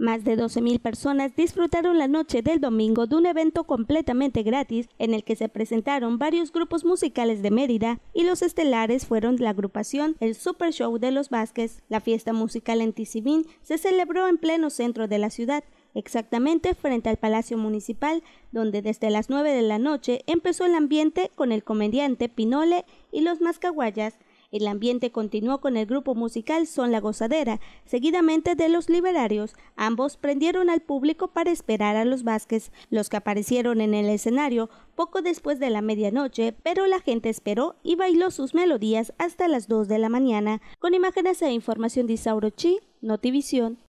Más de 12.000 personas disfrutaron la noche del domingo de un evento completamente gratis en el que se presentaron varios grupos musicales de Mérida y los estelares fueron la agrupación El Super Show de los Vázquez. La fiesta musical en Tizimín se celebró en pleno centro de la ciudad, exactamente frente al Palacio Municipal, donde desde las 9 de la noche empezó el ambiente con el comediante Pinole y los Mascaguayas, el ambiente continuó con el grupo musical Son la Gozadera, seguidamente de los Liberarios. Ambos prendieron al público para esperar a los Vázquez, los que aparecieron en el escenario poco después de la medianoche, pero la gente esperó y bailó sus melodías hasta las 2 de la mañana. Con imágenes e información de Isauro Chi, Notivisión.